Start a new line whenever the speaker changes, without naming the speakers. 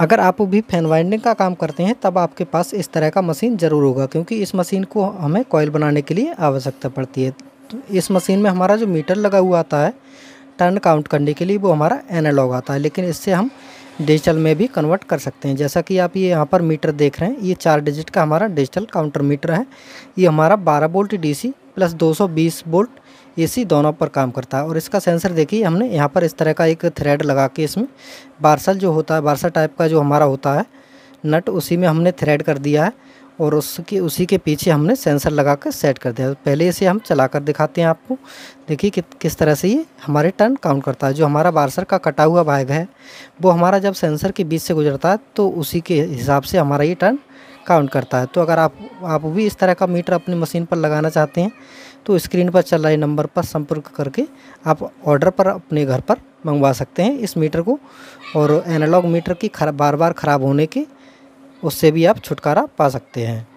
अगर आप भी फैन वाइंडिंग का काम करते हैं तब आपके पास इस तरह का मशीन ज़रूर होगा क्योंकि इस मशीन को हमें कॉयल बनाने के लिए आवश्यकता पड़ती है तो इस मशीन में हमारा जो मीटर लगा हुआ आता है टर्न काउंट करने के लिए वो हमारा एनालॉग आता है लेकिन इससे हम डिजिटल में भी कन्वर्ट कर सकते हैं जैसा कि आप ये यहाँ पर मीटर देख रहे हैं ये चार डिजिट का हमारा डिजिटल काउंटर मीटर है ये हमारा 12 बोल्ट डीसी प्लस 220 बोल्ट इसी दोनों पर काम करता है और इसका सेंसर देखिए हमने यहाँ पर इस तरह का एक थ्रेड लगा के इसमें बारसल जो होता है बारसल टाइप का जो हमारा होता है नट उसी में हमने थ्रेड कर दिया है और उसके उसी के पीछे हमने सेंसर लगा कर सेट कर दिया पहले इसे हम चला कर दिखाते हैं आपको देखिए कि, किस तरह से ये हमारे टर्न काउंट करता है जो हमारा बारसर का कटा हुआ भाग है वो हमारा जब सेंसर के बीच से गुजरता है तो उसी के हिसाब से हमारा ये टर्न काउंट करता है तो अगर आप आप भी इस तरह का मीटर अपनी मशीन पर लगाना चाहते हैं तो स्क्रीन पर चल रहे नंबर पर संपर्क करके आप ऑर्डर पर अपने घर पर मंगवा सकते हैं इस मीटर को और एनालॉग मीटर की खरा, बार बार ख़राब होने के उससे भी आप छुटकारा पा सकते हैं